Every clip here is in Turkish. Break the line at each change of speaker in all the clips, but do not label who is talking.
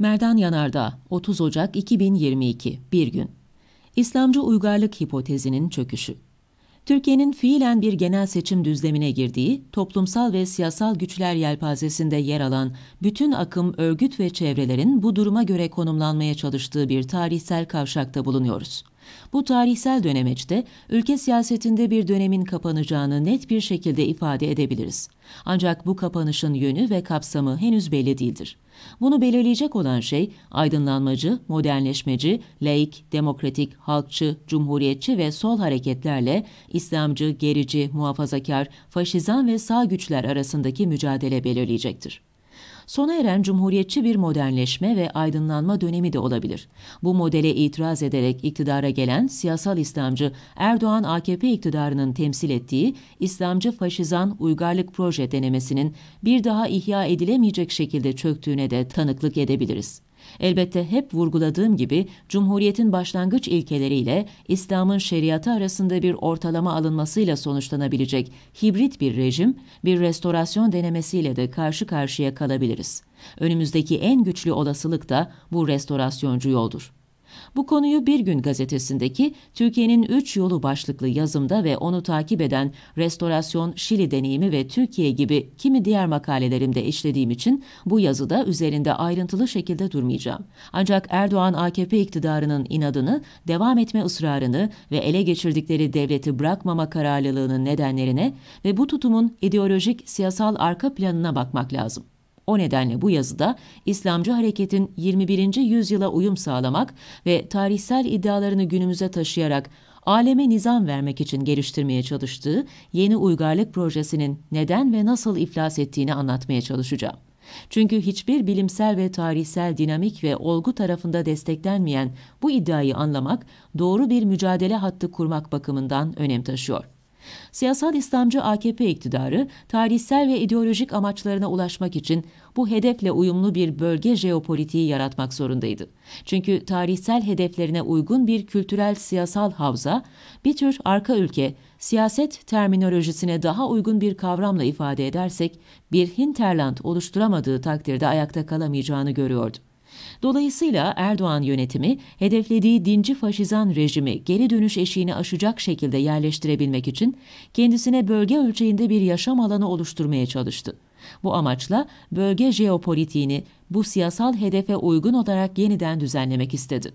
Merdan Yanardağ, 30 Ocak 2022, Bir Gün İslamcı uygarlık hipotezinin çöküşü Türkiye'nin fiilen bir genel seçim düzlemine girdiği, toplumsal ve siyasal güçler yelpazesinde yer alan bütün akım, örgüt ve çevrelerin bu duruma göre konumlanmaya çalıştığı bir tarihsel kavşakta bulunuyoruz. Bu tarihsel dönemeçte ülke siyasetinde bir dönemin kapanacağını net bir şekilde ifade edebiliriz. Ancak bu kapanışın yönü ve kapsamı henüz belli değildir. Bunu belirleyecek olan şey aydınlanmacı, modernleşmeci, laik, demokratik, halkçı, cumhuriyetçi ve sol hareketlerle İslamcı, gerici, muhafazakar, faşizan ve sağ güçler arasındaki mücadele belirleyecektir. Sona eren cumhuriyetçi bir modernleşme ve aydınlanma dönemi de olabilir. Bu modele itiraz ederek iktidara gelen siyasal İslamcı Erdoğan AKP iktidarının temsil ettiği İslamcı faşizan uygarlık proje denemesinin bir daha ihya edilemeyecek şekilde çöktüğüne de tanıklık edebiliriz. Elbette hep vurguladığım gibi Cumhuriyet'in başlangıç ilkeleriyle İslam'ın şeriatı arasında bir ortalama alınmasıyla sonuçlanabilecek hibrit bir rejim, bir restorasyon denemesiyle de karşı karşıya kalabiliriz. Önümüzdeki en güçlü olasılık da bu restorasyoncu yoldur. Bu konuyu Bir Gün gazetesindeki Türkiye'nin Üç Yolu başlıklı yazımda ve onu takip eden Restorasyon Şili Deneyimi ve Türkiye gibi kimi diğer makalelerimde işlediğim için bu yazıda üzerinde ayrıntılı şekilde durmayacağım. Ancak Erdoğan AKP iktidarının inadını, devam etme ısrarını ve ele geçirdikleri devleti bırakmama kararlılığının nedenlerine ve bu tutumun ideolojik siyasal arka planına bakmak lazım. O nedenle bu yazıda İslamcı hareketin 21. yüzyıla uyum sağlamak ve tarihsel iddialarını günümüze taşıyarak aleme nizam vermek için geliştirmeye çalıştığı yeni uygarlık projesinin neden ve nasıl iflas ettiğini anlatmaya çalışacağım. Çünkü hiçbir bilimsel ve tarihsel dinamik ve olgu tarafında desteklenmeyen bu iddiayı anlamak, doğru bir mücadele hattı kurmak bakımından önem taşıyor. Siyasal İslamcı AKP iktidarı tarihsel ve ideolojik amaçlarına ulaşmak için bu hedefle uyumlu bir bölge jeopolitiği yaratmak zorundaydı. Çünkü tarihsel hedeflerine uygun bir kültürel siyasal havza bir tür arka ülke, siyaset terminolojisine daha uygun bir kavramla ifade edersek bir hinterland oluşturamadığı takdirde ayakta kalamayacağını görüyordu. Dolayısıyla Erdoğan yönetimi hedeflediği dinci faşizan rejimi geri dönüş eşiğini aşacak şekilde yerleştirebilmek için kendisine bölge ölçeğinde bir yaşam alanı oluşturmaya çalıştı. Bu amaçla bölge jeopolitiğini bu siyasal hedefe uygun olarak yeniden düzenlemek istedi.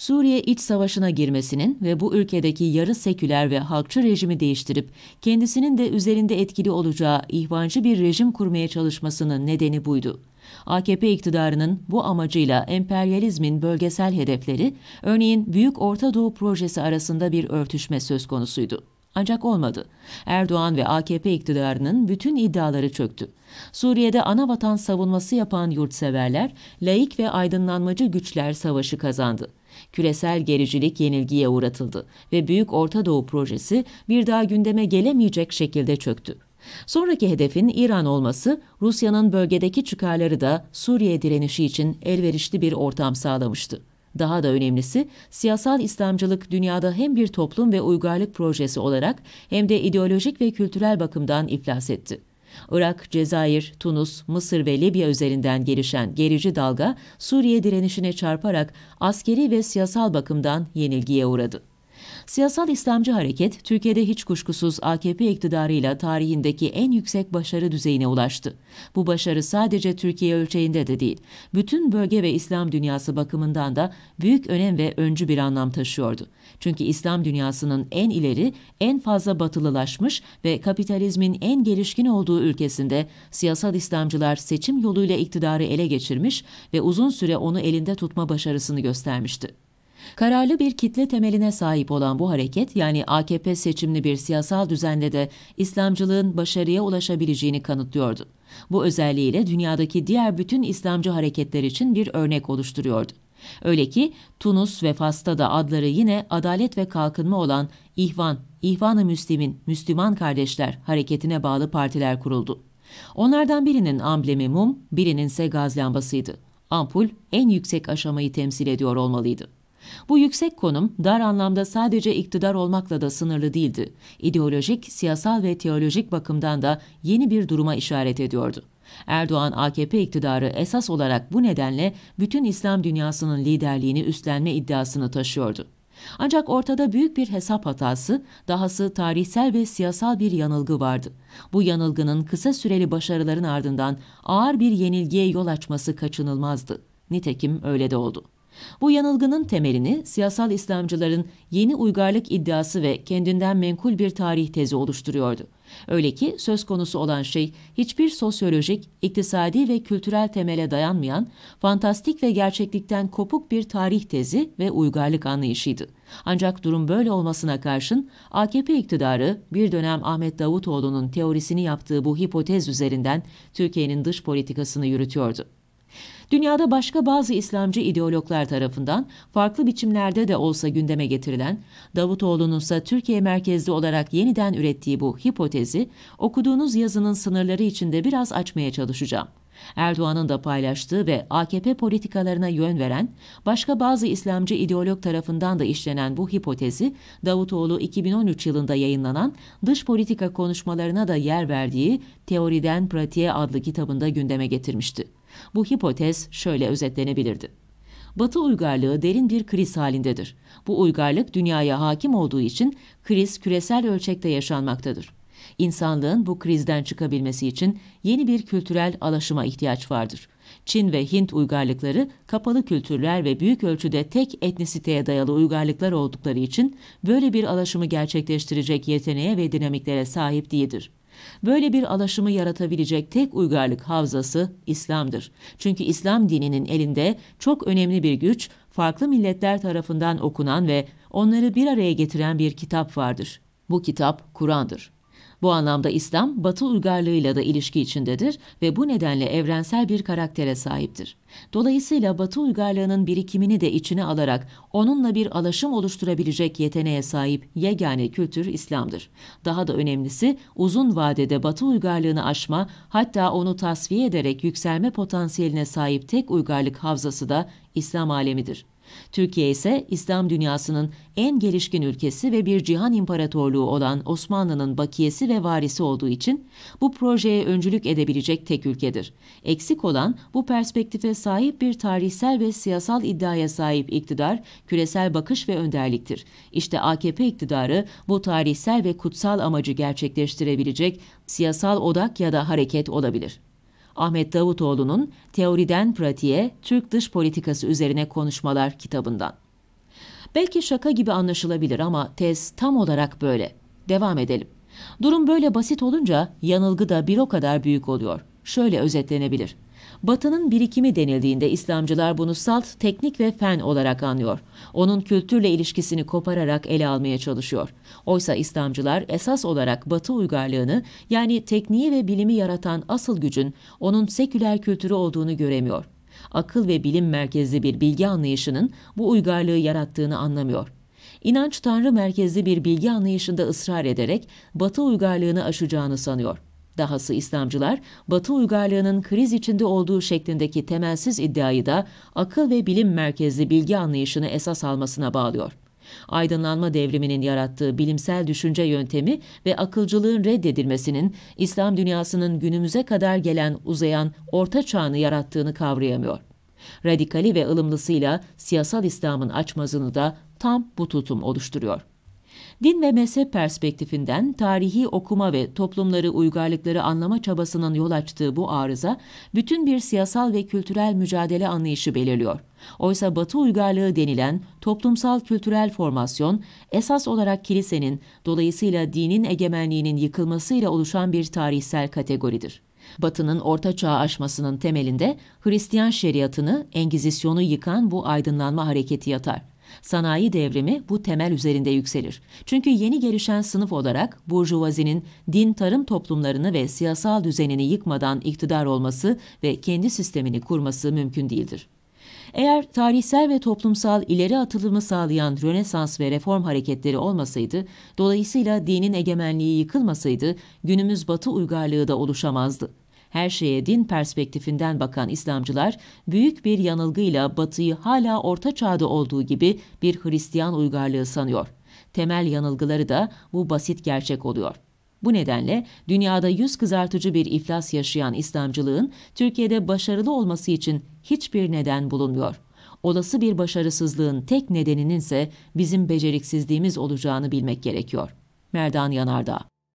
Suriye iç savaşına girmesinin ve bu ülkedeki yarı seküler ve halkçı rejimi değiştirip kendisinin de üzerinde etkili olacağı ihvancı bir rejim kurmaya çalışmasının nedeni buydu. AKP iktidarının bu amacıyla emperyalizmin bölgesel hedefleri, örneğin Büyük Orta Doğu projesi arasında bir örtüşme söz konusuydu. Ancak olmadı. Erdoğan ve AKP iktidarının bütün iddiaları çöktü. Suriye'de ana vatan savunması yapan yurtseverler, laik ve aydınlanmacı güçler savaşı kazandı küresel gericilik yenilgiye uğratıldı ve Büyük Orta Doğu projesi bir daha gündeme gelemeyecek şekilde çöktü. Sonraki hedefin İran olması, Rusya'nın bölgedeki çıkarları da Suriye direnişi için elverişli bir ortam sağlamıştı. Daha da önemlisi, siyasal İslamcılık dünyada hem bir toplum ve uygarlık projesi olarak hem de ideolojik ve kültürel bakımdan iflas etti. Irak, Cezayir, Tunus, Mısır ve Libya üzerinden gelişen gerici dalga Suriye direnişine çarparak askeri ve siyasal bakımdan yenilgiye uğradı. Siyasal İslamcı hareket Türkiye'de hiç kuşkusuz AKP iktidarıyla tarihindeki en yüksek başarı düzeyine ulaştı. Bu başarı sadece Türkiye ölçeğinde de değil, bütün bölge ve İslam dünyası bakımından da büyük önem ve öncü bir anlam taşıyordu. Çünkü İslam dünyasının en ileri, en fazla batılılaşmış ve kapitalizmin en gelişkin olduğu ülkesinde siyasal İslamcılar seçim yoluyla iktidarı ele geçirmiş ve uzun süre onu elinde tutma başarısını göstermişti. Kararlı bir kitle temeline sahip olan bu hareket yani AKP seçimli bir siyasal düzende de İslamcılığın başarıya ulaşabileceğini kanıtlıyordu. Bu özelliğiyle dünyadaki diğer bütün İslamcı hareketler için bir örnek oluşturuyordu. Öyle ki Tunus ve Fas'ta da adları yine adalet ve kalkınma olan İhvan, İhvan-ı Müslim'in Müslüman Kardeşler hareketine bağlı partiler kuruldu. Onlardan birinin amblemi mum, birinin ise gaz lambasıydı. Ampul en yüksek aşamayı temsil ediyor olmalıydı. Bu yüksek konum dar anlamda sadece iktidar olmakla da sınırlı değildi. İdeolojik, siyasal ve teolojik bakımdan da yeni bir duruma işaret ediyordu. Erdoğan AKP iktidarı esas olarak bu nedenle bütün İslam dünyasının liderliğini üstlenme iddiasını taşıyordu. Ancak ortada büyük bir hesap hatası, dahası tarihsel ve siyasal bir yanılgı vardı. Bu yanılgının kısa süreli başarıların ardından ağır bir yenilgiye yol açması kaçınılmazdı. Nitekim öyle de oldu. Bu yanılgının temelini siyasal İslamcıların yeni uygarlık iddiası ve kendinden menkul bir tarih tezi oluşturuyordu. Öyle ki söz konusu olan şey hiçbir sosyolojik, iktisadi ve kültürel temele dayanmayan, fantastik ve gerçeklikten kopuk bir tarih tezi ve uygarlık anlayışıydı. Ancak durum böyle olmasına karşın AKP iktidarı bir dönem Ahmet Davutoğlu'nun teorisini yaptığı bu hipotez üzerinden Türkiye'nin dış politikasını yürütüyordu dünyada başka bazı İslamcı ideologlar tarafından farklı biçimlerde de olsa gündeme getirilen, Davutoğlu'nun ise Türkiye merkezli olarak yeniden ürettiği bu hipotezi okuduğunuz yazının sınırları içinde biraz açmaya çalışacağım. Erdoğan'ın da paylaştığı ve AKP politikalarına yön veren, başka bazı İslamcı ideolog tarafından da işlenen bu hipotezi, Davutoğlu 2013 yılında yayınlanan Dış Politika Konuşmalarına da yer verdiği Teoriden Pratiğe adlı kitabında gündeme getirmişti. Bu hipotez şöyle özetlenebilirdi. Batı uygarlığı derin bir kriz halindedir. Bu uygarlık dünyaya hakim olduğu için kriz küresel ölçekte yaşanmaktadır. İnsanlığın bu krizden çıkabilmesi için yeni bir kültürel alaşıma ihtiyaç vardır. Çin ve Hint uygarlıkları kapalı kültürler ve büyük ölçüde tek etnisiteye dayalı uygarlıklar oldukları için böyle bir alaşımı gerçekleştirecek yeteneğe ve dinamiklere sahip değildir. Böyle bir alaşımı yaratabilecek tek uygarlık havzası İslam'dır. Çünkü İslam dininin elinde çok önemli bir güç, farklı milletler tarafından okunan ve onları bir araya getiren bir kitap vardır. Bu kitap Kur'an'dır. Bu anlamda İslam Batı uygarlığıyla da ilişki içindedir ve bu nedenle evrensel bir karaktere sahiptir. Dolayısıyla Batı uygarlığının birikimini de içine alarak onunla bir alaşım oluşturabilecek yeteneğe sahip yegane kültür İslam'dır. Daha da önemlisi uzun vadede Batı uygarlığını aşma hatta onu tasfiye ederek yükselme potansiyeline sahip tek uygarlık havzası da İslam alemidir. Türkiye ise İslam dünyasının en gelişkin ülkesi ve bir cihan imparatorluğu olan Osmanlı'nın bakiyesi ve varisi olduğu için bu projeye öncülük edebilecek tek ülkedir. Eksik olan bu perspektife sahip bir tarihsel ve siyasal iddiaya sahip iktidar, küresel bakış ve önderliktir. İşte AKP iktidarı bu tarihsel ve kutsal amacı gerçekleştirebilecek siyasal odak ya da hareket olabilir. Ahmet Davutoğlu'nun Teoriden Pratiğe Türk Dış Politikası Üzerine Konuşmalar kitabından. Belki şaka gibi anlaşılabilir ama tez tam olarak böyle. Devam edelim. Durum böyle basit olunca yanılgı da bir o kadar büyük oluyor. Şöyle özetlenebilir. Batı'nın birikimi denildiğinde İslamcılar bunu salt, teknik ve fen olarak anlıyor. Onun kültürle ilişkisini kopararak ele almaya çalışıyor. Oysa İslamcılar esas olarak Batı uygarlığını yani tekniği ve bilimi yaratan asıl gücün onun seküler kültürü olduğunu göremiyor. Akıl ve bilim merkezli bir bilgi anlayışının bu uygarlığı yarattığını anlamıyor İnanç tanrı merkezli bir bilgi anlayışında ısrar ederek Batı uygarlığını aşacağını sanıyor. Dahası İslamcılar, Batı uygarlığının kriz içinde olduğu şeklindeki temelsiz iddiayı da akıl ve bilim merkezli bilgi anlayışını esas almasına bağlıyor. Aydınlanma devriminin yarattığı bilimsel düşünce yöntemi ve akılcılığın reddedilmesinin İslam dünyasının günümüze kadar gelen uzayan orta çağını yarattığını kavrayamıyor. Radikali ve ılımlısıyla siyasal İslam'ın açmazını da tam bu tutum oluşturuyor. Din ve mezhep perspektifinden tarihi okuma ve toplumları uygarlıkları anlama çabasının yol açtığı bu arıza bütün bir siyasal ve kültürel mücadele anlayışı belirliyor. Oysa Batı uygarlığı denilen toplumsal kültürel formasyon esas olarak kilisenin dolayısıyla dinin egemenliğinin yıkılmasıyla oluşan bir tarihsel kategoridir. Batı'nın Orta Çağ aşmasının temelinde Hristiyan şeriatını, Engizisyon'u yıkan bu aydınlanma hareketi yatar. Sanayi devrimi bu temel üzerinde yükselir. Çünkü yeni gelişen sınıf olarak burjuvazinin din tarım toplumlarını ve siyasal düzenini yıkmadan iktidar olması ve kendi sistemini kurması mümkün değildir. Eğer tarihsel ve toplumsal ileri atılımı sağlayan Rönesans ve reform hareketleri olmasaydı, dolayısıyla dinin egemenliği yıkılmasaydı günümüz Batı uygarlığı da oluşamazdı. Her şeye din perspektifinden bakan İslamcılar büyük bir yanılgıyla Batı'yı hala Orta Çağ'da olduğu gibi bir Hristiyan uygarlığı sanıyor. Temel yanılgıları da bu basit gerçek oluyor. Bu nedenle dünyada yüz kızartıcı bir iflas yaşayan İslamcılığın Türkiye'de başarılı olması için hiçbir neden bulunmuyor. Olası bir başarısızlığın tek nedeninin ise bizim beceriksizliğimiz olacağını bilmek gerekiyor. Merdan Yanardağ